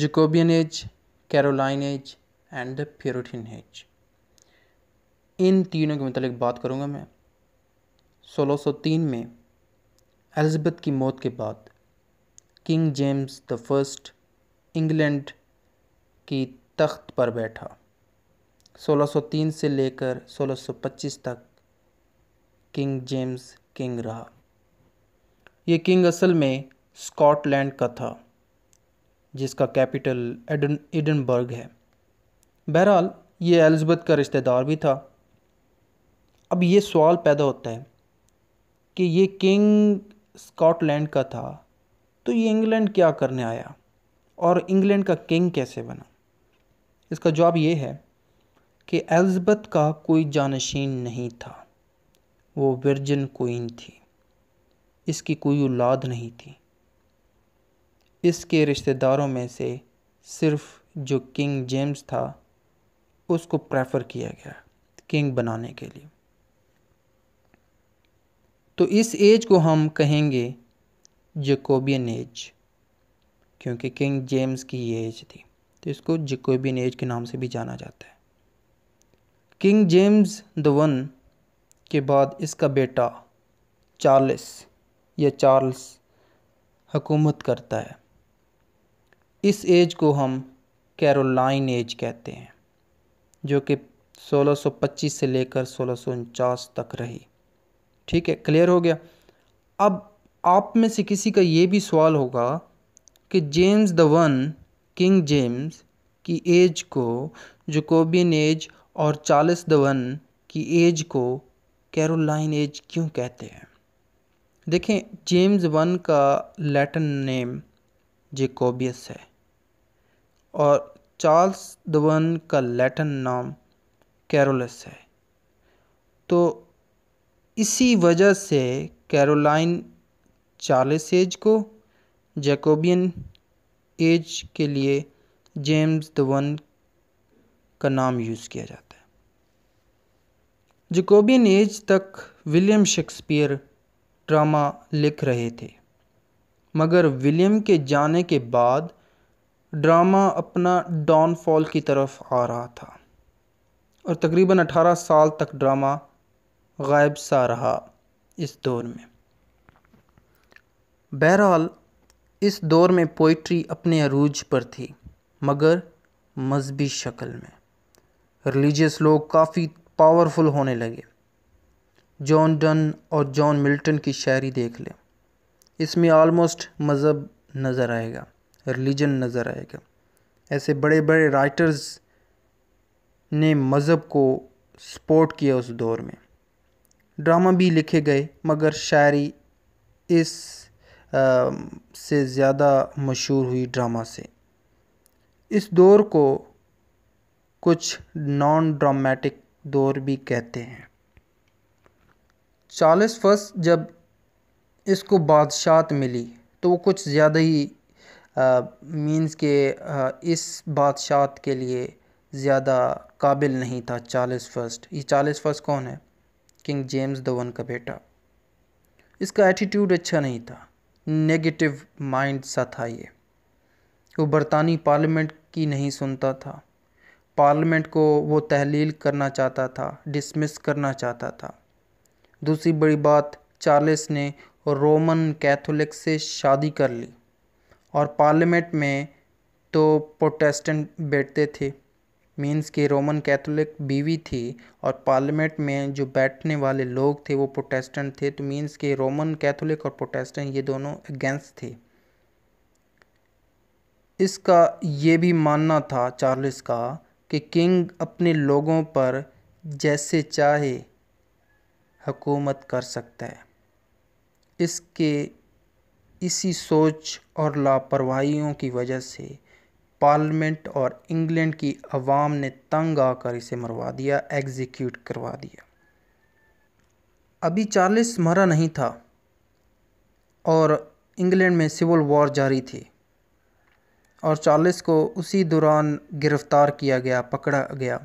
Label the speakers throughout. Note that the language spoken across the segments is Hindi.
Speaker 1: जिकोबियन age Caroline age and the Puritan age इन तीनों के मतलब बात करूँगा मैं 1603 में एलिजबेथ की मौत के बाद King James the first England की तख्त पर बैठा 1603 से लेकर 1625 तक किंग जेम्स किंग रहा ये किंग असल में स्कॉटलैंड का था जिसका कैपिटल एडनबर्ग है बहरहाल ये एलिजबेथ का रिश्तेदार भी था अब ये सवाल पैदा होता है कि ये किंग स्कॉटलैंड का था तो ये इंग्लैंड क्या करने आया और इंग्लैंड का किंग कैसे बना इसका जवाब ये है कि एलिजबेथ का कोई जानशीन नहीं था वो वर्जन क्वीन थी इसकी कोई औलाद नहीं थी इसके रिश्तेदारों में से सिर्फ जो किंग जेम्स था उसको प्रेफर किया गया किंग बनाने के लिए तो इस एज को हम कहेंगे जकोबियन एज क्योंकि किंग जेम्स की ये एज थी तो इसको जकोबियन एज के नाम से भी जाना जाता है किंग जेम्स द वन के बाद इसका बेटा चार्ल्स या चार्ल्स हुकूमत करता है इस एज को हम कैरोलाइन एज कहते हैं जो कि 1625 से लेकर सोलह तक रही ठीक है क्लियर हो गया अब आप में से किसी का ये भी सवाल होगा कि James the one King James की एज को जोकोबियन एज और चार्ल्स द वन की एज को कैरोलाइन एज क्यों कहते हैं देखें जेम्स वन का लैटिन नेम जेकोबियस है और चार्ल्स दवन का लैटिन नाम कैरोलस है तो इसी वजह से कैरोलाइन चार्लिस एज को जैकोबियन एज के लिए जेम्स दवन का नाम यूज़ किया जाता है जैकोबियन एज तक विलियम शेक्सपियर ड्रामा लिख रहे थे मगर विलियम के जाने के बाद ड्रामा अपना डाउनफॉल की तरफ आ रहा था और तकरीबन 18 साल तक ड्रामा गायब सा रहा इस दौर में बहरहाल इस दौर में पोइट्री अपने अरूज पर थी मगर मजहबी शक्ल में रिलीजियस लोग काफ़ी पावरफुल होने लगे जॉन डन और जॉन मिल्टन की शायरी देख लें इसमें आलमोस्ट मज़हब नज़र आएगा रिलीजन नज़र आएगा ऐसे बड़े बड़े राइटर्स ने मज़हब को सपोर्ट किया उस दौर में ड्रामा भी लिखे गए मगर शायरी इस आ, से ज़्यादा मशहूर हुई ड्रामा से इस दौर को कुछ नॉन ड्रामेटिक दौर भी कहते हैं चार्ल्स फर्स्ट जब इसको बादशाहत मिली तो वो कुछ ज़्यादा ही मीन्स के इस बादशाह के लिए ज़्यादा काबिल नहीं था चार्ल्स फर्स्ट ये चार्ल्स फर्स्ट कौन है किंग जेम्स दोवन का बेटा इसका एटीट्यूड अच्छा नहीं था नेगेटिव माइंड सा था ये वो बरतानी पार्लियामेंट की नहीं सुनता था पार्लियामेंट को वो तहलील करना चाहता था डिसमिस करना चाहता था दूसरी बड़ी बात चार्ल्स ने रोमन कैथोलिक से शादी कर ली और पार्लियामेंट में तो प्रोटेस्टेंट बैठते थे मीन्स कि रोमन कैथोलिक बीवी थी और पार्लियामेंट में जो बैठने वाले लोग थे वो प्रोटेस्टेंट थे तो मीन्स कि रोमन कैथोलिक और प्रोटेस्टेंट ये दोनों अगेंस्ट थे इसका ये भी मानना था चार्ल्स का कि किंग अपने लोगों पर जैसे चाहे हुकूमत कर सकता है इसके इसी सोच और लापरवाहियों की वजह से पार्लियामेंट और इंग्लैंड की आवाम ने तंग आकर इसे मरवा दिया एग्जीक्यूट करवा दिया अभी चार्लिस मरा नहीं था और इंग्लैंड में सिविल वॉर जारी थी और चार्लिस को उसी दौरान गिरफ़्तार किया गया पकड़ा गया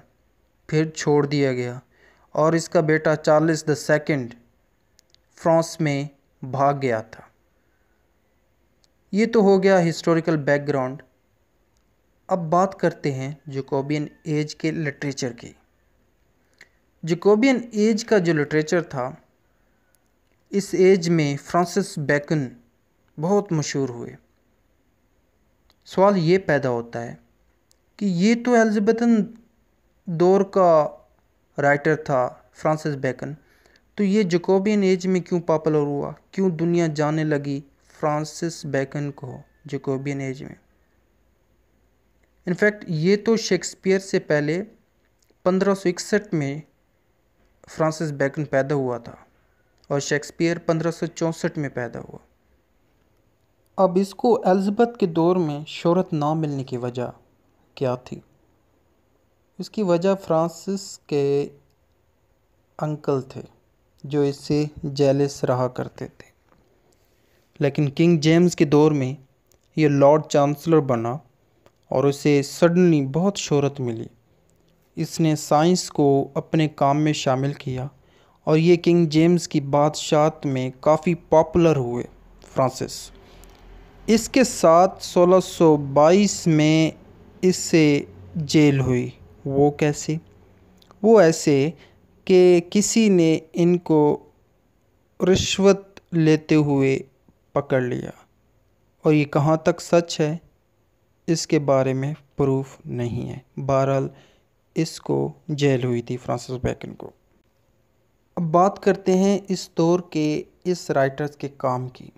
Speaker 1: फिर छोड़ दिया गया और इसका बेटा चार्लिस द सेकंड फ्रांस में भाग गया था ये तो हो गया हिस्टोरिकल बैकग्राउंड अब बात करते हैं जकोबियन एज के लिटरेचर की जकोबियन एज का जो लिटरेचर था इस एज में फ्रांसिस बैकन बहुत मशहूर हुए सवाल ये पैदा होता है कि ये तो एलिजबेथन दौर का राइटर था फ्रांसिस बैकन तो ये जकोबियन एज में क्यों पॉपुलर हुआ क्यों दुनिया जाने लगी फ्रांसिस बैकन को जकोबियन एज में इनफैक्ट ये तो शेक्सपियर से पहले 1561 में फ्रांसिस बैकन पैदा हुआ था और शेक्सपियर 1564 में पैदा हुआ अब इसको एल्जबथ के दौर में शोहरत ना मिलने की वजह क्या थी इसकी वजह फ्रांसिस के अंकल थे जो इससे जेलिस रहा करते थे लेकिन किंग जेम्स के दौर में ये लॉर्ड चांसलर बना और उसे सडनली बहुत शोहरत मिली इसने साइंस को अपने काम में शामिल किया और ये किंग जेम्स की बादशाहत में काफ़ी पॉपुलर हुए फ्रांसिस इसके साथ 1622 में इससे जेल हुई वो कैसे वो ऐसे कि किसी ने इनको रिश्वत लेते हुए पकड़ लिया और ये कहाँ तक सच है इसके बारे में प्रूफ नहीं है बहरहाल इसको जेल हुई थी फ्रांसिस बैकन को अब बात करते हैं इस दौर के इस राइटर्स के काम की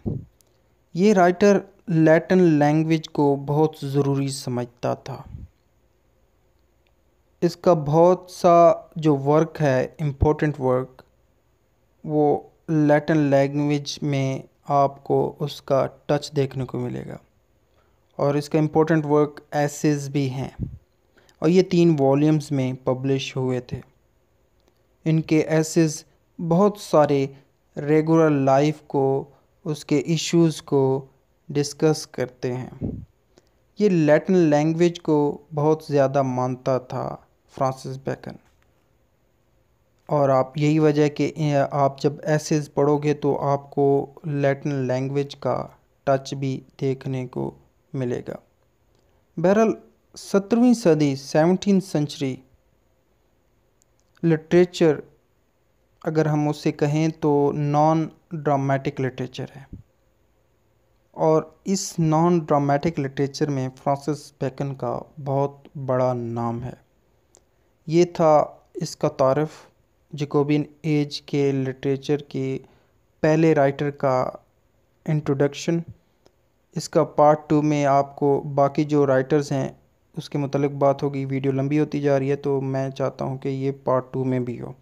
Speaker 1: ये राइटर लैटिन लैंग्वेज को बहुत ज़रूरी समझता था इसका बहुत सा जो वर्क है इम्पोर्टेंट वर्क वो लैटिन लैंग्वेज में आपको उसका टच देखने को मिलेगा और इसका इम्पोर्टेंट वर्क एसेज भी हैं और ये तीन वॉल्यूम्स में पब्लिश हुए थे इनके एसेज बहुत सारे रेगुलर लाइफ को उसके इश्यूज को डिस्कस करते हैं ये लैटिन लैंग्वेज को बहुत ज़्यादा मानता था फ्रांसिस बैकन और आप यही वजह है कि आप जब एसेज पढ़ोगे तो आपको लैटिन लैंग्वेज का टच भी देखने को मिलेगा बहरहाल सत्रहवीं सदी सेवनटीन सेंचुरी लिटरेचर अगर हम उसे कहें तो नॉन ड्रामेटिक लिटरेचर है और इस नॉन ड्रामेटिक लिटरेचर में फ्रांसिस बेकन का बहुत बड़ा नाम है ये था इसका तारफ़ जिकोबिन एज के लिटरेचर के पहले राइटर का इंट्रोडक्शन इसका पार्ट टू में आपको बाकी जो राइटर्स हैं उसके मतलब बात होगी वीडियो लंबी होती जा रही है तो मैं चाहता हूँ कि ये पार्ट टू में भी हो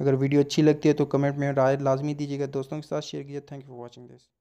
Speaker 1: अगर वीडियो अच्छी लगती है तो कमेंट में राय लाजमी दीजिएगा दोस्तों के साथ शेयर कीजिए thank you for watching this